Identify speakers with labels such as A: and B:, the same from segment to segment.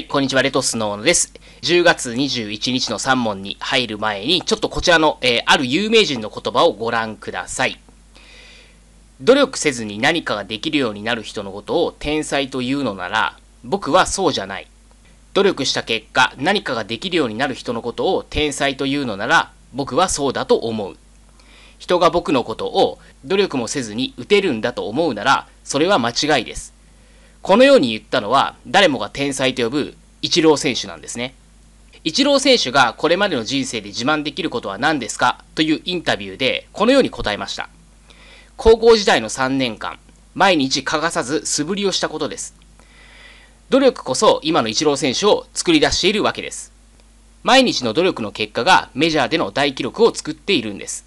A: い、こんにちは、レトスのーノです。10月21日の3問に入る前に、ちょっとこちらの、えー、ある有名人の言葉をご覧ください。努力せずに何かができるようになる人のことを天才というのなら、僕はそうじゃない。努力した結果、何かができるようになる人のことを天才というのなら、僕はそうだと思う。人が僕のことを努力もせずに打てるんだと思うなら、それは間違いです。このように言ったのは、誰もが天才と呼ぶイチロー選手なんですね。イチロー選手がこれまでの人生で自慢できることは何ですかというインタビューで、このように答えました。高校時代の3年間、毎日欠かさず素振りをしたことです。努力こそ今のイチロー選手を作り出しているわけです。毎日の努力の結果がメジャーでの大記録を作っているんです。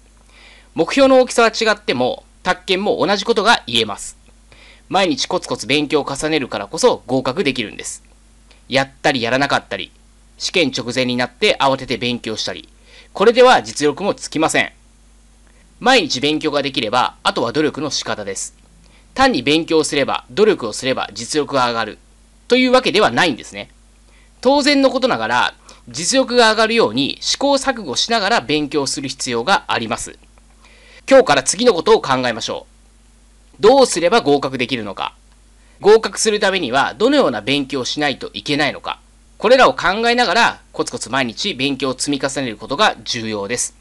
A: 目標の大きさは違っても、卓研も同じことが言えます。毎日コツコツ勉強を重ねるからこそ合格できるんです。やったりやらなかったり、試験直前になって慌てて勉強したり、これでは実力もつきません。毎日勉強ができれば、あとは努力の仕方です。単に勉強すれば、努力をすれば実力が上がる、というわけではないんですね。当然のことながら、実力が上がるように試行錯誤しながら勉強する必要があります。今日から次のことを考えましょう。どうすれば合格できるのか、合格するためにはどのような勉強をしないといけないのか、これらを考えながらコツコツ毎日勉強を積み重ねることが重要です。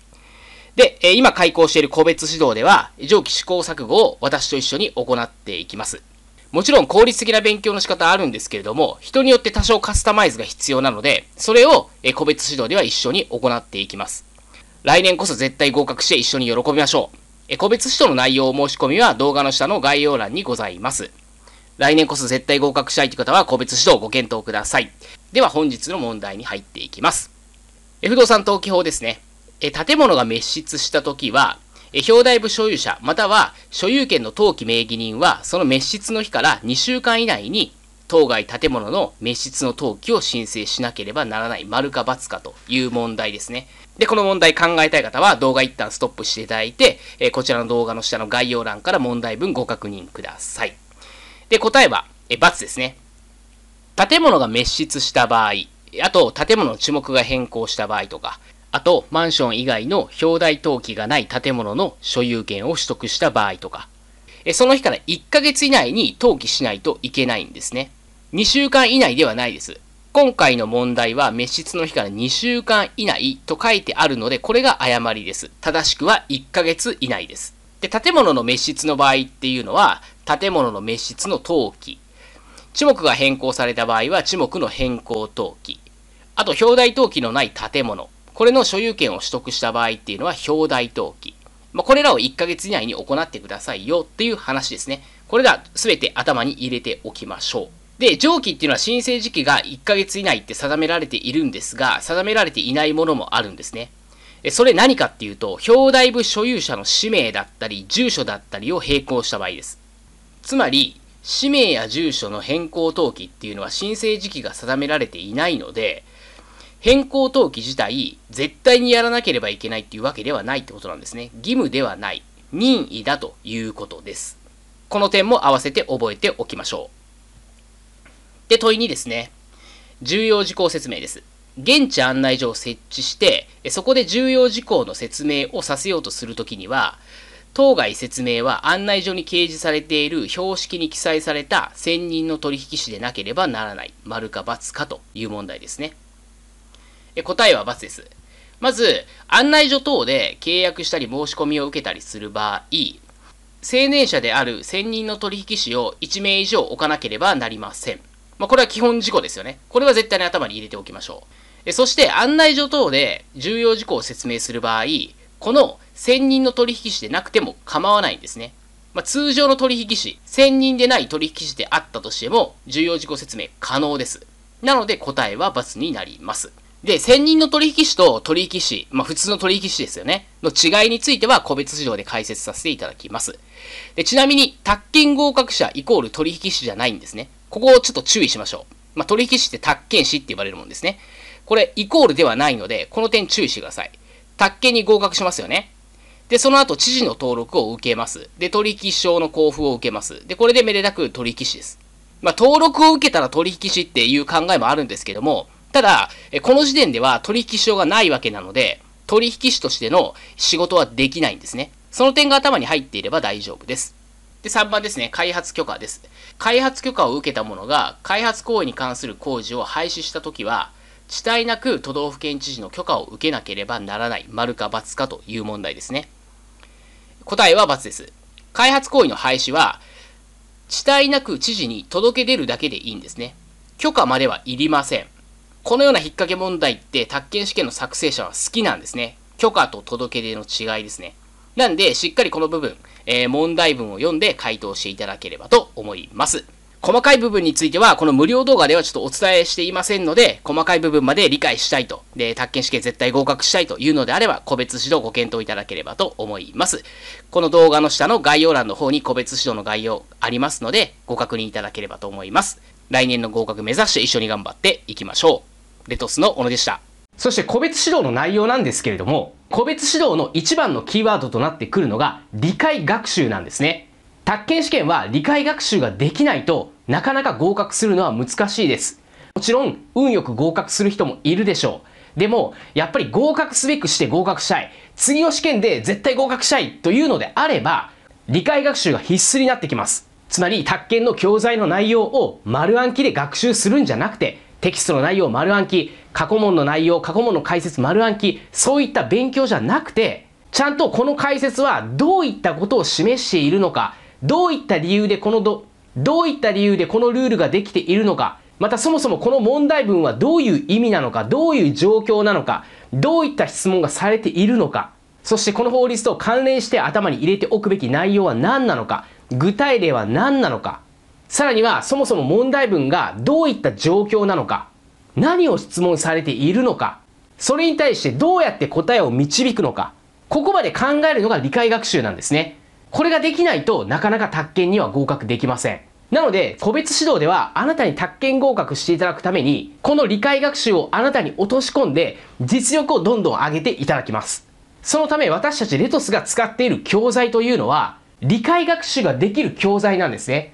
A: で、今開講している個別指導では、上記試行錯誤を私と一緒に行っていきます。もちろん効率的な勉強の仕方あるんですけれども、人によって多少カスタマイズが必要なので、それを個別指導では一緒に行っていきます。来年こそ絶対合格して一緒に喜びましょう。え個別指導の内容申し込みは動画の下の概要欄にございます。来年こそ絶対合格したいという方は個別指導をご検討ください。では本日の問題に入っていきます。不動産登記法ですね。え建物が滅失したときは、表題部所有者または所有権の登記名義人はその滅失の日から2週間以内に当該建物の滅失の登記を申請しなければならない丸か×かという問題ですね。で、この問題考えたい方は動画一旦ストップしていただいて、えー、こちらの動画の下の概要欄から問題文ご確認ください。で、答えは、えー、×ですね。建物が滅失した場合、あと建物の注目が変更した場合とか、あとマンション以外の表題登記がない建物の所有権を取得した場合とか、えその日から1ヶ月以内に登記しないといけないんですね。2週間以内ではないです。今回の問題は滅失の日から2週間以内と書いてあるので、これが誤りです。正しくは1ヶ月以内です。で、建物の滅失の場合っていうのは、建物の滅失の登記。地目が変更された場合は、地目の変更登記。あと、表題登記のない建物。これの所有権を取得した場合っていうのは、表題登記。まあ、これらを1ヶ月以内に行ってくださいよっていう話ですね。これらすべて頭に入れておきましょう。で、上記っていうのは申請時期が1ヶ月以内って定められているんですが、定められていないものもあるんですね。それ何かっていうと、表題部所有者の氏名だったり、住所だったりを並行した場合です。つまり、氏名や住所の変更登記っていうのは申請時期が定められていないので、変更登記自体、絶対にやらなければいけないっていうわけではないってことなんですね。義務ではない。任意だということです。この点も合わせて覚えておきましょう。で、問いにですね、重要事項説明です。現地案内所を設置して、そこで重要事項の説明をさせようとするときには、当該説明は案内所に掲示されている標識に記載された専任の取引士でなければならない。丸か×かという問題ですね。答えは×です。まず、案内所等で契約したり申し込みを受けたりする場合、成年者である専任の取引士を1名以上置かなければなりません。まあ、これは基本事項ですよね。これは絶対に頭に入れておきましょう。そして案内所等で重要事項を説明する場合、この専任の取引士でなくても構わないんですね。まあ、通常の取引士、専任でない取引士であったとしても、重要事項説明可能です。なので答えは×になります。で、専任の取引士と取引士、まあ普通の取引士ですよね、の違いについては個別事情で解説させていただきます。でちなみに、宅建合格者イコール取引士じゃないんですね。ここをちょっと注意しましょう。まあ、取引士って宅建士って言われるもんですね。これ、イコールではないので、この点注意してください。宅建に合格しますよね。で、その後、知事の登録を受けます。で、取引証の交付を受けます。で、これでめでたく取引士です。まあ、登録を受けたら取引士っていう考えもあるんですけども、ただ、この時点では取引証がないわけなので、取引士としての仕事はできないんですね。その点が頭に入っていれば大丈夫です。で、3番ですね、開発許可です。開発許可を受けた者が、開発行為に関する工事を廃止したときは、遅滞なく都道府県知事の許可を受けなければならない、丸か×かという問題ですね。答えは×です。開発行為の廃止は、遅滞なく知事に届け出るだけでいいんですね。許可まではいりません。このような引っ掛け問題って、宅建試験の作成者は好きなんですね。許可と届け出の違いですね。なんで、しっかりこの部分、えー、問題文を読んで回答していただければと思います。細かい部分については、この無料動画ではちょっとお伝えしていませんので、細かい部分まで理解したいと、で、宅建試験絶対合格したいというのであれば、個別指導ご検討いただければと思います。この動画の下の概要欄の方に個別指導の概要ありますので、ご確認いただければと思います。来年の合格目指して一緒に頑張っていきましょう。レトスの小野でした。そして個別指導の内容なんですけれども、個別指導の一番のキーワードとなってくるのが理解学習なんですね。宅建試験は理解学習ができないとなかなか合格するのは難しいです。もちろん運よく合格する人もいるでしょう。でも、やっぱり合格すべくして合格したい。次の試験で絶対合格したいというのであれば、理解学習が必須になってきます。つまり、宅建の教材の内容を丸暗記で学習するんじゃなくて、テキストの内容丸暗記、過去問の内容、過去問の解説丸暗記、そういった勉強じゃなくて、ちゃんとこの解説はどういったことを示しているのか、どういった理由でこのど、どういった理由でこのルールができているのか、またそもそもこの問題文はどういう意味なのか、どういう状況なのか、どういった質問がされているのか、そしてこの法律と関連して頭に入れておくべき内容は何なのか、具体例は何なのか、さらにはそもそも問題文がどういった状況なのか、何を質問されているのか、それに対してどうやって答えを導くのか、ここまで考えるのが理解学習なんですね。これができないとなかなか宅建には合格できません。なので、個別指導ではあなたに宅建合格していただくために、この理解学習をあなたに落とし込んで、実力をどんどん上げていただきます。そのため私たちレトスが使っている教材というのは、理解学習ができる教材なんですね。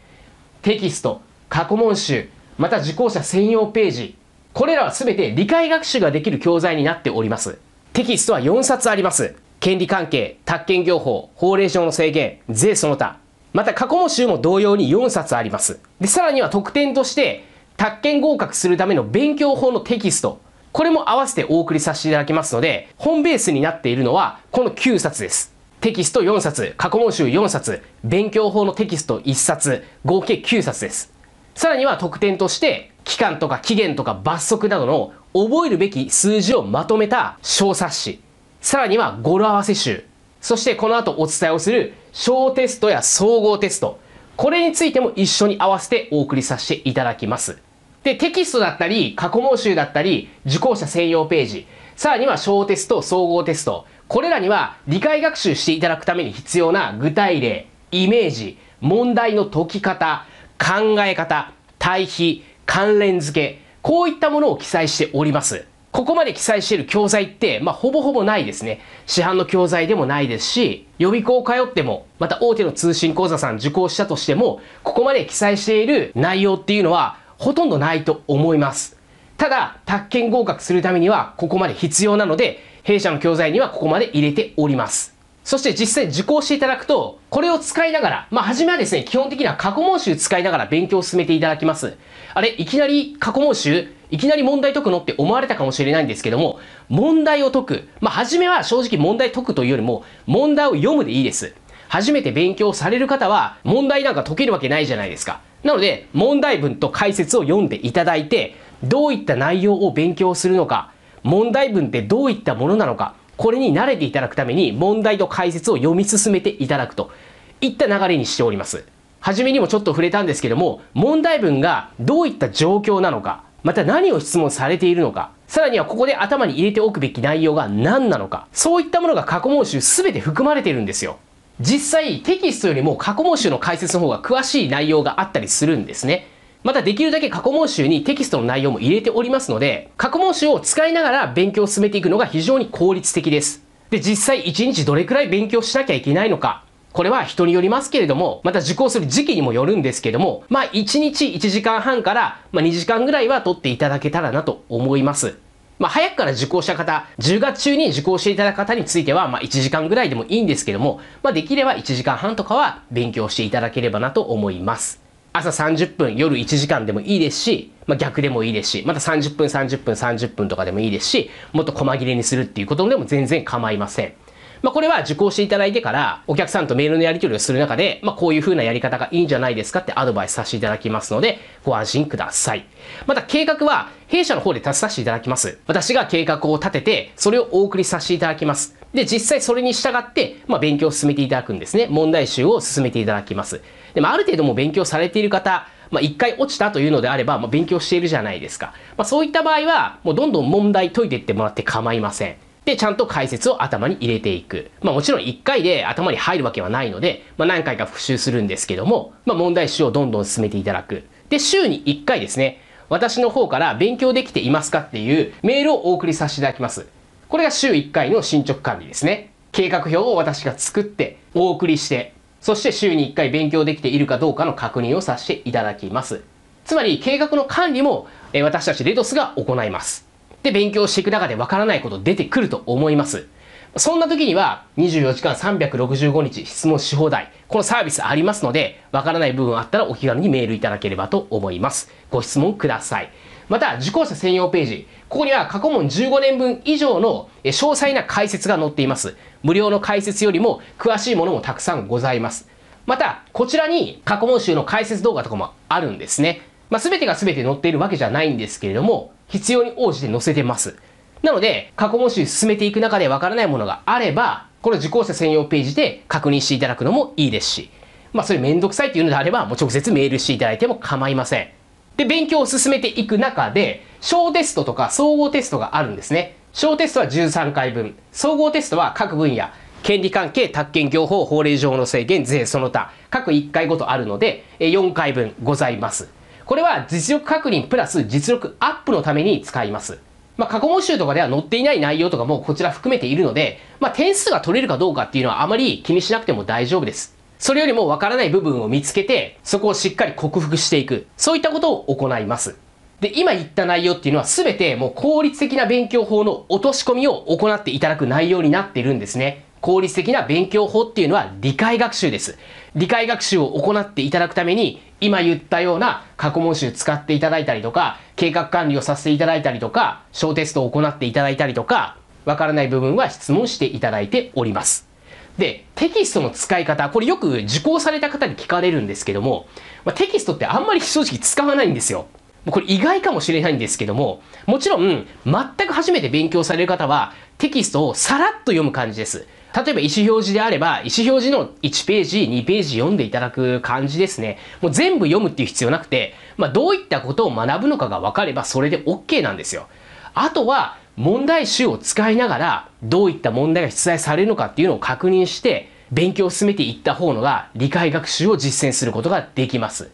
A: テキスト、過去問集、また受講者専用ページ、これらは全て理解学習ができる教材になっております。テキストは4冊あります。権利関係、宅建業法、法令上の制限、税その他。また過去問集も同様に4冊あります。で、さらには特典として、宅建合格するための勉強法のテキスト、これも合わせてお送りさせていただきますので、本ベースになっているのはこの9冊です。テキスト4冊、過去問集4冊、勉強法のテキスト1冊、合計9冊です。さらには特典として、期間とか期限とか罰則などの覚えるべき数字をまとめた小冊子、さらには語呂合わせ集、そしてこの後お伝えをする小テストや総合テスト、これについても一緒に合わせてお送りさせていただきます。で、テキストだったり、過去問集だったり、受講者専用ページ、さらには小テスト、総合テスト、これらには理解学習していただくために必要な具体例、イメージ、問題の解き方、考え方、対比、関連付け、こういったものを記載しております。ここまで記載している教材って、まあ、ほぼほぼないですね。市販の教材でもないですし、予備校通っても、また大手の通信講座さん受講したとしても、ここまで記載している内容っていうのは、ほとんどないと思います。ただ、宅建合格するためには、ここまで必要なので、弊社の教材にはここまで入れております。そして実際受講していただくと、これを使いながら、まあ、初めはですね、基本的には過去問集使いながら勉強を進めていただきます。あれ、いきなり過去問集、いきなり問題解くのって思われたかもしれないんですけども、問題を解く。まあ、初めは正直問題解くというよりも、問題を読むでいいです。初めて勉強される方は、問題なんか解けるわけないじゃないですか。なので、問題文と解説を読んでいただいて、どういった内容を勉強するのか、問題文ってどういったものなのか、これに慣れていただくために問題と解説を読み進めていただくといった流れにしております。はじめにもちょっと触れたんですけども、問題文がどういった状況なのか、また何を質問されているのか、さらにはここで頭に入れておくべき内容が何なのか、そういったものが過去問集全て含まれているんですよ。実際テキストよりも過去問集の解説の方が詳しい内容があったりするんですね。またできるだけ過去問集にテキストの内容も入れておりますので、過去問集を使いながら勉強を進めていくのが非常に効率的です。で、実際1日どれくらい勉強しなきゃいけないのか、これは人によりますけれども、また受講する時期にもよるんですけども、まあ1日1時間半から、2時間ぐらいは取っていただけたらなと思います。まあ早くから受講した方、10月中に受講していただく方については、まあ1時間ぐらいでもいいんですけども、まあできれば1時間半とかは勉強していただければなと思います。朝30分、夜1時間でもいいですし、まあ、逆でもいいですし、また30分、30分、30分とかでもいいですし、もっと細切れにするっていうことでも全然構いません。まあ、これは受講していただいてから、お客さんとメールのやり取りをする中で、まあ、こういう風なやり方がいいんじゃないですかってアドバイスさせていただきますので、ご安心ください。また、計画は、弊社の方で立てさせていただきます。私が計画を立てて、それをお送りさせていただきます。で、実際それに従って、まあ、勉強を進めていただくんですね。問題集を進めていただきます。で、も、あ、ある程度も勉強されている方、まあ、一回落ちたというのであれば、まあ、勉強しているじゃないですか。まあ、そういった場合は、もうどんどん問題解いていってもらって構いません。で、ちゃんと解説を頭に入れていく。まあもちろん1回で頭に入るわけはないので、まあ何回か復習するんですけども、まあ問題集をどんどん進めていただく。で、週に1回ですね、私の方から勉強できていますかっていうメールをお送りさせていただきます。これが週1回の進捗管理ですね。計画表を私が作って、お送りして、そして週に1回勉強できているかどうかの確認をさせていただきます。つまり計画の管理も私たちレドスが行います。で、勉強していく中でわからないこと出てくると思います。そんな時には24時間365日質問し放題。このサービスありますので、わからない部分あったらお気軽にメールいただければと思います。ご質問ください。また、受講者専用ページ。ここには過去問15年分以上の詳細な解説が載っています。無料の解説よりも詳しいものもたくさんございます。また、こちらに過去問集の解説動画とかもあるんですね。まあ、全てが全て載っているわけじゃないんですけれども、必要に応じて載せてます。なので、過去問集進めていく中でわからないものがあれば、この受講者専用ページで確認していただくのもいいですし、まあそれめんどくさいっていうのであれば、もう直接メールしていただいても構いません。で、勉強を進めていく中で、小テストとか総合テストがあるんですね。小テストは13回分、総合テストは各分野、権利関係、宅建業法、法令上の制限、税その他、各1回ごとあるので、4回分ございます。これは実力確認プラス実力アップのために使います。まあ、過去問集とかでは載っていない内容とかもこちら含めているので、まあ、点数が取れるかどうかっていうのはあまり気にしなくても大丈夫です。それよりもわからない部分を見つけて、そこをしっかり克服していく。そういったことを行います。で、今言った内容っていうのは全てもう効率的な勉強法の落とし込みを行っていただく内容になっているんですね。効率的な勉強法っていうのは理解学習です。理解学習を行っていただくために、今言ったような過去問集使っていただいたりとか、計画管理をさせていただいたりとか、小テストを行っていただいたりとか、わからない部分は質問していただいております。で、テキストの使い方、これよく受講された方に聞かれるんですけども、まテキストってあんまり正直使わないんですよ。これ意外かもしれないんですけども、もちろん、全く初めて勉強される方は、テキストをさらっと読む感じです。例えば意思表示であれば、意思表示の1ページ、2ページ読んでいただく感じですね。もう全部読むっていう必要なくて、まあ、どういったことを学ぶのかが分かればそれで OK なんですよ。あとは、問題集を使いながら、どういった問題が出題されるのかっていうのを確認して、勉強を進めていった方のが理解学習を実践することができます。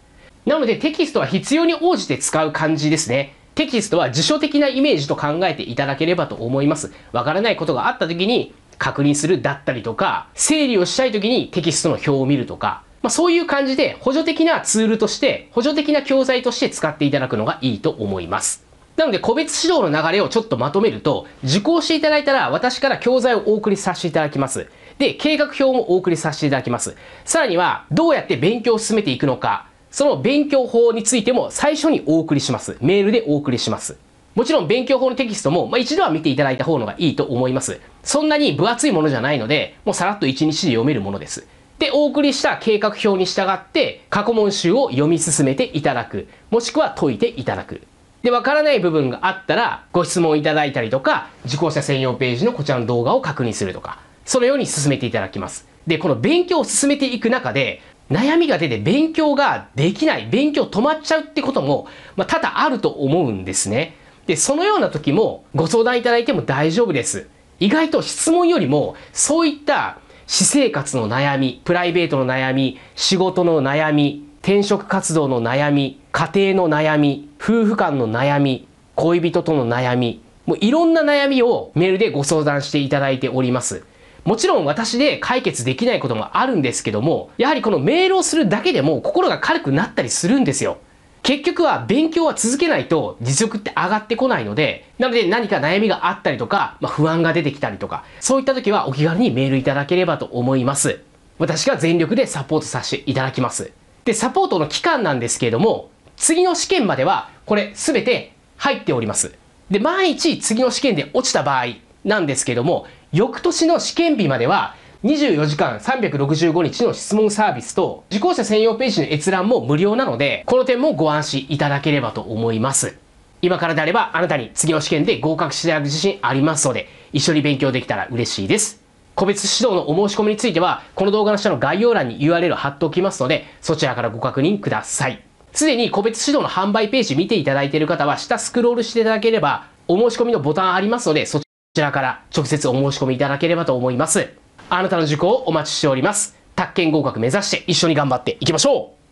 A: なのでテキストは必要に応じて使う感じですね。テキストは辞書的なイメージと考えていただければと思います。わからないことがあった時に確認するだったりとか、整理をしたい時にテキストの表を見るとか、まあ、そういう感じで補助的なツールとして、補助的な教材として使っていただくのがいいと思います。なので、個別指導の流れをちょっとまとめると、受講していただいたら、私から教材をお送りさせていただきます。で、計画表もお送りさせていただきます。さらには、どうやって勉強を進めていくのか、その勉強法についても最初にお送りします。メールでお送りします。もちろん勉強法のテキストも、まあ、一度は見ていただいた方のがいいと思います。そんなに分厚いものじゃないので、もうさらっと1日で読めるものです。で、お送りした計画表に従って過去問集を読み進めていただく。もしくは解いていただく。で、わからない部分があったらご質問いただいたりとか、受講者専用ページのこちらの動画を確認するとか、そのように進めていただきます。で、この勉強を進めていく中で、悩みが出て勉強ができない、勉強止まっちゃうってことも、まあ、多々あると思うんですね。で、そのような時もご相談いただいても大丈夫です。意外と質問よりも、そういった私生活の悩み、プライベートの悩み、仕事の悩み、転職活動の悩み、家庭の悩み、夫婦間の悩み、恋人との悩み、もういろんな悩みをメールでご相談していただいております。もちろん私で解決できないこともあるんですけども、やはりこのメールをするだけでも心が軽くなったりするんですよ。結局は勉強は続けないと実力って上がってこないので、なので何か悩みがあったりとか、まあ、不安が出てきたりとか、そういった時はお気軽にメールいただければと思います。私が全力でサポートさせていただきます。で、サポートの期間なんですけれども、次の試験まではこれ全て入っております。で、万一次の試験で落ちた場合なんですけども、翌年の試験日までは24時間365日の質問サービスと、受講者専用ページの閲覧も無料なので、この点もご安心いただければと思います。今からであれば、あなたに次の試験で合格していただく自信ありますので、一緒に勉強できたら嬉しいです。個別指導のお申し込みについては、この動画の下の概要欄に URL を貼っておきますので、そちらからご確認ください。すでに個別指導の販売ページ見ていただいている方は、下スクロールしていただければ、お申し込みのボタンありますので、そちらから直接お申し込みいただければと思います。あなたの受講をお待ちしております。宅建合格目指して一緒に頑張っていきましょう